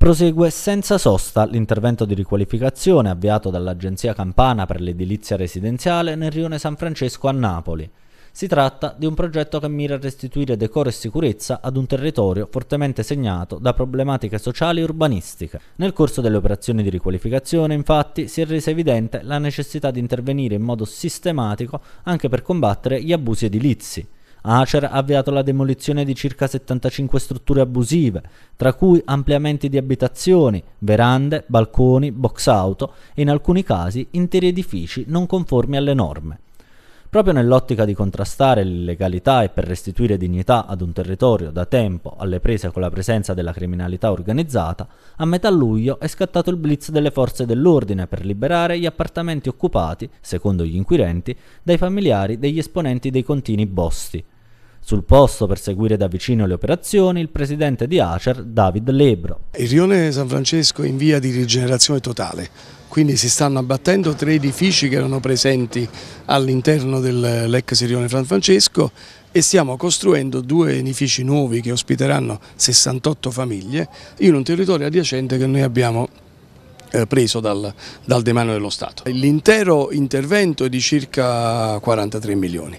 Prosegue senza sosta l'intervento di riqualificazione avviato dall'Agenzia Campana per l'edilizia residenziale nel rione San Francesco a Napoli. Si tratta di un progetto che mira a restituire decoro e sicurezza ad un territorio fortemente segnato da problematiche sociali e urbanistiche. Nel corso delle operazioni di riqualificazione, infatti, si è resa evidente la necessità di intervenire in modo sistematico anche per combattere gli abusi edilizi. Acer ha avviato la demolizione di circa 75 strutture abusive, tra cui ampliamenti di abitazioni, verande, balconi, box auto e in alcuni casi interi edifici non conformi alle norme. Proprio nell'ottica di contrastare l'illegalità e per restituire dignità ad un territorio da tempo alle prese con la presenza della criminalità organizzata, a metà luglio è scattato il blitz delle forze dell'ordine per liberare gli appartamenti occupati, secondo gli inquirenti, dai familiari degli esponenti dei contini bosti. Sul posto per seguire da vicino le operazioni il presidente di Acer, David Lebro. Il rione San Francesco è in via di rigenerazione totale, quindi si stanno abbattendo tre edifici che erano presenti all'interno dell'ex rione San Francesco e stiamo costruendo due edifici nuovi che ospiteranno 68 famiglie in un territorio adiacente che noi abbiamo eh, preso dal, dal demanio dello Stato. L'intero intervento è di circa 43 milioni.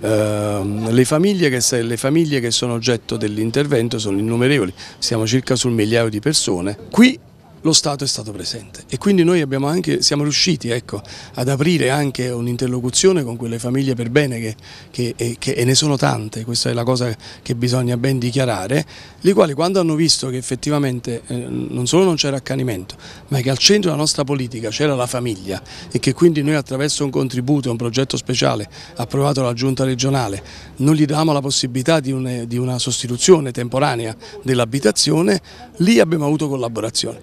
Ehm, le famiglie, che, le famiglie che sono oggetto dell'intervento sono innumerevoli, siamo circa sul migliaio di persone. Qui lo Stato è stato presente e quindi noi anche, siamo riusciti ecco, ad aprire anche un'interlocuzione con quelle famiglie per bene che, che, e, eh, che, e ne sono tante, questa è la cosa che bisogna ben dichiarare, le quali quando hanno visto che effettivamente eh, non solo non c'era accanimento, ma che al centro della nostra politica c'era la famiglia e che quindi noi attraverso un contributo, un progetto speciale approvato dalla Giunta regionale, non gli davamo la possibilità di una, di una sostituzione temporanea dell'abitazione, lì abbiamo avuto collaborazione.